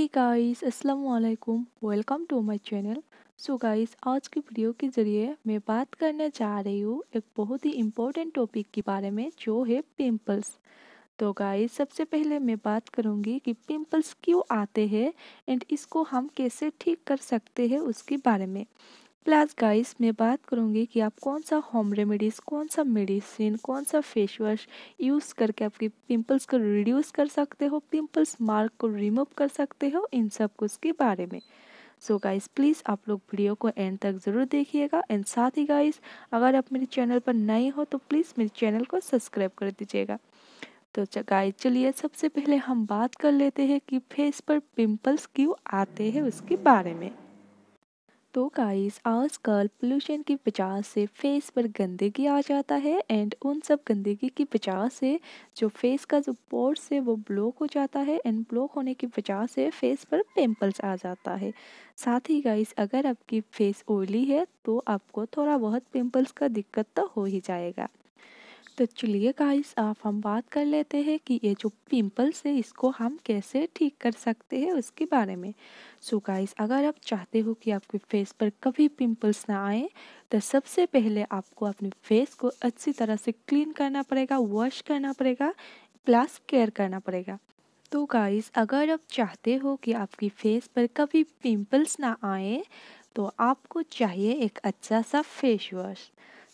हे guys अस्सलाम वालेकुम welcome to my channel so guys आज की वीडियो के ज़रिए मैं बात करने जा रही हूँ एक बहुत ही इम्पोर्टेंट टॉपिक के बारे में जो है पिंपल्स तो गाइस सबसे पहले मैं बात करूँगी कि पिंपल्स क्यों आते हैं एंड इसको हम कैसे ठीक कर सकते हैं उसके बारे में प्लस गाइस मैं बात करूंगी कि आप कौन सा होम रेमेडीज़ कौन सा मेडिसिन कौन सा फेस वॉश यूज़ करके आपकी पिंपल्स को रिड्यूस कर सकते हो पिंपल्स मार्क को रिमूव कर सकते हो इन सब कुछ के बारे में सो गाइस प्लीज़ आप लोग वीडियो को एंड तक ज़रूर देखिएगा एंड साथ ही गाइस अगर आप मेरे चैनल पर नए हो तो प्लीज़ मेरे चैनल को सब्सक्राइब कर दीजिएगा तो गाइस चलिए सबसे पहले हम बात कर लेते हैं कि फेस पर पिंपल्स क्यों आते हैं उसके बारे में तो गाइस आजकल पोल्यूशन की वजह से फेस पर गंदगी आ जाता है एंड उन सब गंदगी की वजह से जो फेस का जो पोर्स है वो ब्लॉक हो जाता है एंड ब्लॉक होने की वजह से फेस पर पिंपल्स आ जाता है साथ ही गाइस अगर आपकी फेस ऑयली है तो आपको थोड़ा बहुत पिंपल्स का दिक्कत तो हो ही जाएगा तो चलिए गाइस आप हम बात कर लेते हैं कि ये जो पिंपल्स है इसको हम कैसे ठीक कर सकते हैं उसके बारे में सो so गाइस अगर आप चाहते हो कि आपके फेस पर कभी पिंपल्स ना आए तो सबसे पहले आपको अपने फेस को अच्छी तरह से क्लीन करना पड़ेगा वॉश करना पड़ेगा प्लस केयर करना पड़ेगा तो गाइस अगर आप चाहते हो कि आपकी फेस पर कभी पिंपल्स ना आए तो आपको चाहिए एक अच्छा सा face wash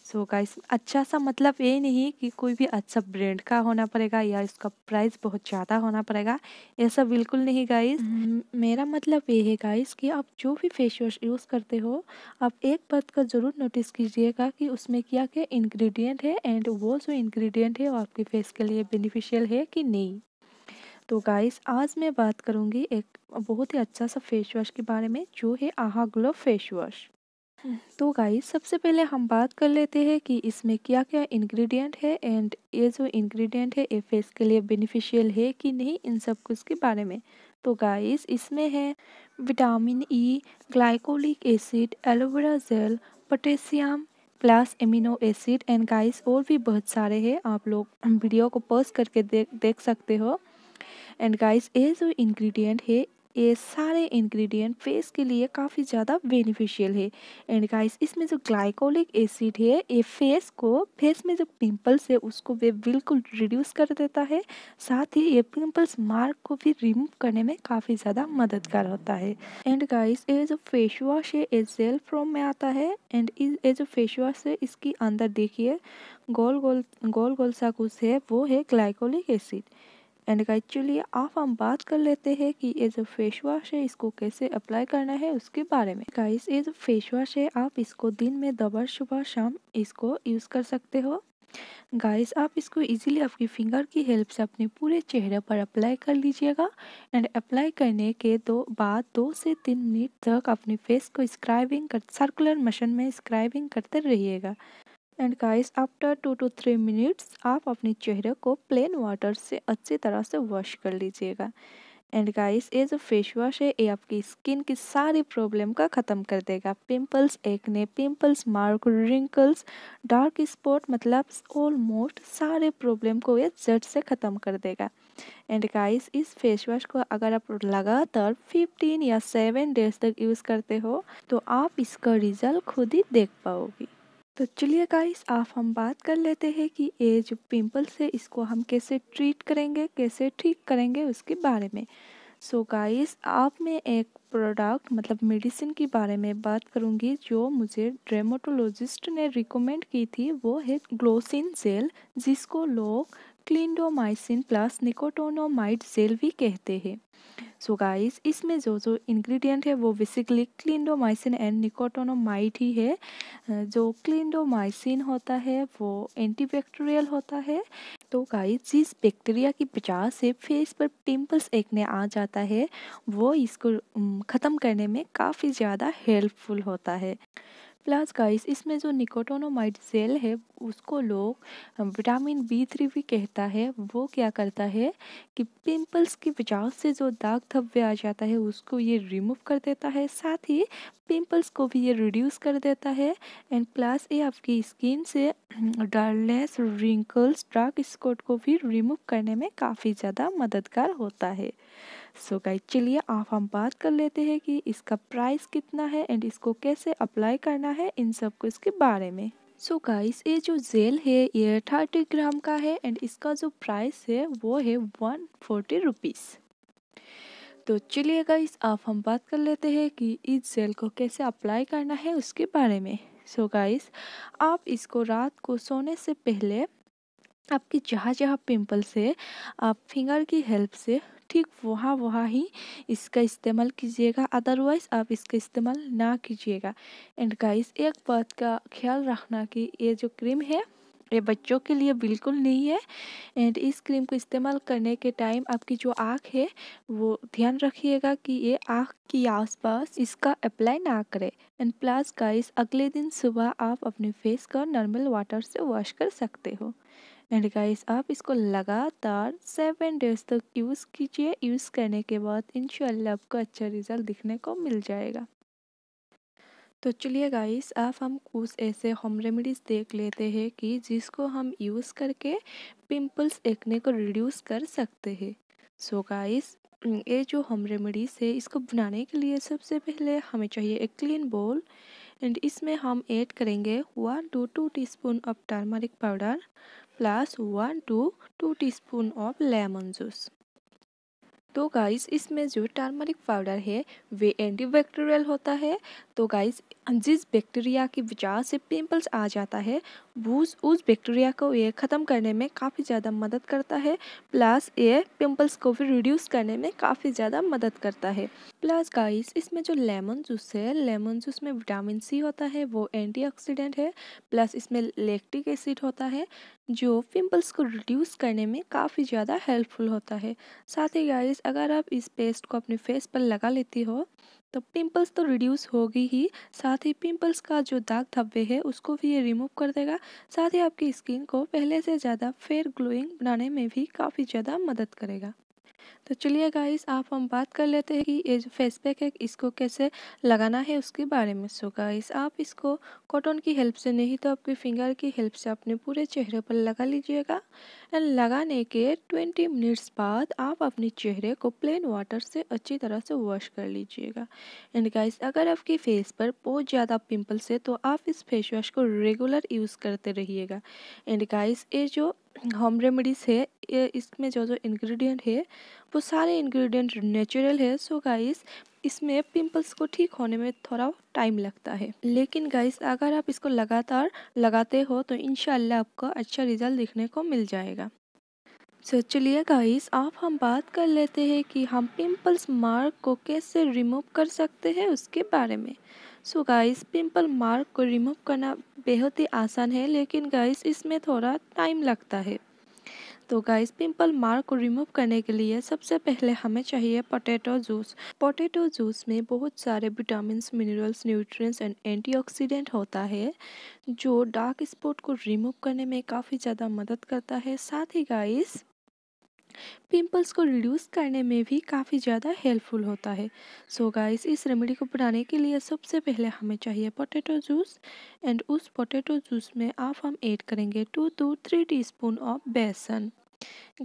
so so guys अच्छा सा मतलब ये नहीं कि कोई भी अच्छा ब्रांड का होना पड़ेगा या इसका प्राइस बहुत ज़्यादा होना पड़ेगा ऐसा बिल्कुल नहीं गाइस हम्म। मेरा मतलब ये है गाइस कि आप जो भी फेस वॉश यूज़ करते हो आप एक बात का ज़रूर नोटिस कीजिएगा कि उसमें क्या क्या इंग्रेडिएंट है एंड वो जो इंग्रेडिएंट है वो आपके फेस के लिए बेनिफिशियल है कि नहीं तो गाइस आज मैं बात करूँगी एक बहुत ही अच्छा सा फेस वॉश के बारे में जो है आहा ग्लो फेस वॉश तो गाइस सबसे पहले हम बात कर लेते हैं कि इसमें क्या क्या इंग्रेडिएंट है एंड ये जो इंग्रेडिएंट है ये फेस के लिए बेनिफिशियल है कि नहीं इन सब कुछ के बारे में तो गाइस इसमें है vitamin E glycolic acid aloe vera gel potassium plus amino acid and guys और भी बहुत सारे हैं आप लोग वीडियो को पॉज करके देख देख सकते हो एंड गाइस ये जो इन्ग्रीडियंट है ये सारे इंग्रेडिएंट फेस के लिए काफ़ी ज़्यादा बेनिफिशियल है एंड गाइस इसमें जो ग्लाइकोलिक एसिड है ये फेस को फेस में जो पिंपल्स है उसको वे बिल्कुल रिड्यूस कर देता है साथ ही ये पिंपल्स मार्क को भी रिमूव करने में काफ़ी ज़्यादा मददगार होता है एंड गाइस ये जो फेस वॉश है ये जेल फॉर्म में आता है एंड ये जो फेस वॉश है इसके अंदर देखिए गोल गोल गोल गोल सा कुछ है वो है ग्लाइकोलिक एसिड एंड गाइज चलिए आप हम बात कर लेते हैं कि ये जो फेस वॉश है इसको कैसे अप्लाई करना है उसके बारे में गाइज ये जो फेस वॉश है आप इसको दिन में दोबारा सुबह शाम इसको यूज़ कर सकते हो गाइस आप इसको इजीली आपकी फिंगर की हेल्प से अपने पूरे चेहरे पर अप्लाई कर लीजिएगा एंड अप्लाई करने के दो बाद दो से तीन मिनट तक अपने फेस को स्क्राइबिंग कर सर्कुलर मशन में स्क्राइबिंग करते रहिएगा and guys after two to three minutes आप अपने चेहरे को प्लेन वाटर से अच्छी तरह से वॉश कर लीजिएगा एंड गाइस ये जो फेस वॉश है ये आपकी स्किन की सारी प्रॉब्लम का ख़त्म कर देगा pimples acne pimples mark wrinkles dark spot मतलब ऑलमोस्ट सारे प्रॉब्लम को ये जट से ख़त्म कर देगा एंड गाइस इस फेस वॉश को अगर आप लगातार 15 या 7 डेज तक यूज़ करते हो तो आप इसका रिजल्ट खुद ही देख पाओगी तो चलिए गाइस आप हम बात कर लेते हैं कि ये जो पिंपल है इसको हम कैसे ट्रीट करेंगे कैसे ठीक करेंगे उसके बारे में सो so गाइस आप मैं एक प्रोडक्ट मतलब मेडिसिन के बारे में बात करूंगी जो मुझे ड्रेमोटोलॉजिस्ट ने रिकमेंड की थी वो है ग्लोसिन जेल जिसको लोग क्लिनडोमाइसिन प्लस निकोटोनोमाइड जेल भी कहते हैं सो गाइस इसमें जो जो इंग्रेडिएंट है वो बेसिकली क्लिनडोमाइसिन एंड निकोटोनोमाइड ही है जो क्लिनडोमाइसिन होता है वो एंटीबैक्टीरियल होता है तो गाइस जिस बैक्टीरिया की बचाव से फेस पर पिंपल्स एकने आ जाता है वो इसको ख़त्म करने में काफ़ी ज़्यादा हेल्पफुल होता है प्लस गाइस इसमें जो निकोटोनोमाइड सेल है उसको लोग विटामिन बी थ्री भी कहता है वो क्या करता है कि पिंपल्स की वजह से जो दाग धब्बे आ जाता है उसको ये रिमूव कर देता है साथ ही पिंपल्स को भी ये रिड्यूस कर देता है एंड प्लस ये आपकी स्किन से डलनेस रिंकल्स डार्क स्पॉट को भी रिमूव करने में काफ़ी ज़्यादा मददगार होता है सो गाइज चलिए आप हम बात कर लेते हैं कि इसका प्राइस कितना है एंड इसको कैसे अप्लाई करना है इन सब को इसके बारे में सो so गाइस ये जो जेल है ये थर्टी ग्राम का है एंड इसका जो प्राइस है वो है वन फोर्टी रुपीज़ तो चलिए गाइस आप हम बात कर लेते हैं कि इस जेल को कैसे अप्लाई करना है उसके बारे में सो so गाइस आप इसको रात को सोने से पहले आपकी जहाँ जहाँ पिंपल्स है आप फिंगर की हेल्प से ठीक वहाँ वहाँ ही इसका इस्तेमाल कीजिएगा अदरवाइज़ आप इसका इस्तेमाल ना कीजिएगा एंड गाइस एक बात का ख्याल रखना कि ये जो क्रीम है ये बच्चों के लिए बिल्कुल नहीं है एंड इस क्रीम को इस्तेमाल करने के टाइम आपकी जो आँख है वो ध्यान रखिएगा कि ये आँख की आसपास इसका अप्लाई ना करे एंड प्लस गाइस अगले दिन सुबह आप अपने फेस का नॉर्मल वाटर से वॉश कर सकते हो एंड गाइस आप इसको लगातार सेवन डेज तक यूज़ कीजिए यूज़ करने के बाद इन आपको अच्छा रिजल्ट दिखने को मिल जाएगा तो चलिए गाइस अब हम कुछ ऐसे होम रेमेडीज़ देख लेते हैं कि जिसको हम यूज़ करके पिंपल्स एक्ने को रिड्यूस कर सकते हैं सो गाइस ये जो होम रेमेडीज़ है इसको बनाने के लिए सबसे पहले हमें चाहिए एक क्लीन बोल एंड इसमें हम ऐड करेंगे one to two teaspoon of turmeric powder plus one to two spoon of lemon juice तो गाइस इसमें जो टर्मरिक पाउडर है वे एंटीबैक्टीरियल होता है तो गाइस जिस बैक्टीरिया की वजह से पिंपल्स आ जाता है भूस उस बैक्टीरिया को ये ख़त्म करने में काफ़ी ज़्यादा मदद करता है प्लस ये पिंपल्स को भी रिड्यूस करने में काफ़ी ज़्यादा मदद करता है प्लस गाइस इसमें जो लेमन जूस है लेमन जूस में विटामिन सी होता है वो एंटीऑक्सीडेंट है प्लस इसमें लेक्टिक एसिड होता है जो पिंपल्स को रिड्यूस करने में काफ़ी ज़्यादा हेल्पफुल होता है साथ ही गाइस अगर आप इस पेस्ट को अपने फेस पर लगा लेती हो तो पिंपल्स तो रिड्यूस होगी ही साथ ही पिंपल्स का जो दाग धब्बे है उसको भी ये रिमूव कर देगा साथ ही आपकी स्किन को पहले से ज़्यादा फेयर ग्लोइंग बनाने में भी काफ़ी ज़्यादा मदद करेगा तो चलिए गाइस आप हम बात कर लेते हैं कि ये जो फेस पैक है इसको कैसे लगाना है उसके बारे में सो गाइस आप इसको कॉटन की हेल्प से नहीं तो आपके फिंगर की हेल्प से अपने पूरे चेहरे पर लगा लीजिएगा एंड लगाने के 20 मिनट्स बाद आप अपने चेहरे को प्लेन वाटर से अच्छी तरह से वॉश कर लीजिएगा एंड गाइस अगर आपके फेस पर बहुत ज़्यादा पिंपल्स है तो आप इस फेस वॉश को रेगुलर यूज़ करते रहिएगा एंड गाइस ये जो होम रेमेडीज़ है इसमें जो जो इंग्रेडिएंट है वो सारे इंग्रेडिएंट नेचुरल है सो गाइस इसमें पिंपल्स को ठीक होने में थोड़ा टाइम लगता है लेकिन गाइस अगर आप इसको लगातार लगाते हो तो इन आपको अच्छा रिजल्ट देखने को मिल जाएगा सो चलिए गाइस आप हम बात कर लेते हैं कि हम पिंपल्स मार्क को कैसे रिमूव कर सकते हैं उसके बारे में सो गाइस पिंपल मार्क को रिमूव करना बेहद ही आसान है लेकिन गाइस इसमें थोड़ा टाइम लगता है तो गाइस पिंपल मार्क को रिमूव करने के लिए सबसे पहले हमें चाहिए पोटैटो जूस पोटैटो जूस में बहुत सारे vitamin minerals nutrients and antioxidant होता है जो डार्क स्पॉट को रिमूव करने में काफ़ी ज़्यादा मदद करता है साथ ही गाइस पिंपल्स को रिड्यूस करने में भी काफ़ी ज़्यादा हेल्पफुल होता है सो so गाइस इस रेमेडी को बनाने के लिए सबसे पहले हमें चाहिए पोटैटो जूस एंड उस पोटैटो जूस में आप हम ऐड करेंगे two to three teaspoon of besan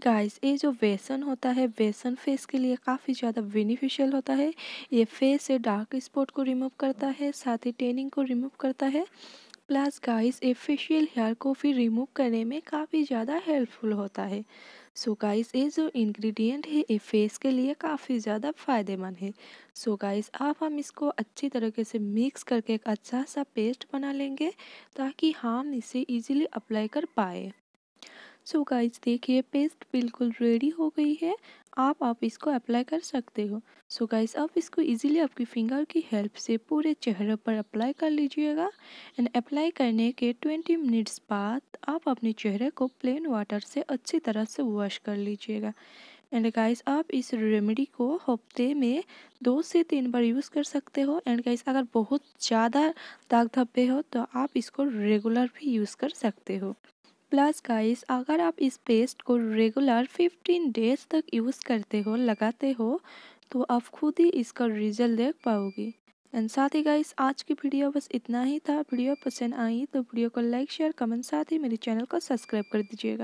guys ये जो बेसन होता है बेसन फेस के लिए काफ़ी ज़्यादा बेनिफिशियल होता है ये फेस से डार्क स्पॉट को रिमूव करता है साथ ही टेनिंग को रिमूव करता है प्लस गाइस ये फेशियल हेयर को फिर रिमूव करने में काफ़ी ज़्यादा हेल्पफुल होता है सो गाइस ये जो इंग्रेडिएंट है ये फेस के लिए काफ़ी ज़्यादा फ़ायदेमंद है सो गाइस आप हम इसको अच्छी तरीके से मिक्स करके एक अच्छा सा पेस्ट बना लेंगे ताकि हम इसे इजीली अप्लाई कर पाए सो गाइस देखिए पेस्ट बिल्कुल रेडी हो गई है आप आप इसको अप्लाई कर सकते हो सो so गाइस आप इसको इजीली आपकी फिंगर की हेल्प से पूरे चेहरे पर अप्लाई कर लीजिएगा एंड अप्लाई करने के 20 मिनट्स बाद आप अपने चेहरे को प्लेन वाटर से अच्छी तरह से वॉश कर लीजिएगा एंड गाइस आप इस रेमेडी को हफ्ते में दो से तीन बार यूज़ कर सकते हो एंड गाइस अगर बहुत ज़्यादा दाग धब्बे हो तो आप इसको रेगुलर भी यूज़ कर सकते हो प्लस गाइस अगर आप इस पेस्ट को रेगुलर फिफ्टीन डेज तक यूज़ करते हो लगाते हो तो आप खुद ही इसका रिजल्ट देख पाओगे एंड साथ ही गाइस आज की वीडियो बस इतना ही था वीडियो पसंद आई तो वीडियो को लाइक शेयर कमेंट साथ ही मेरे चैनल को सब्सक्राइब कर दीजिएगा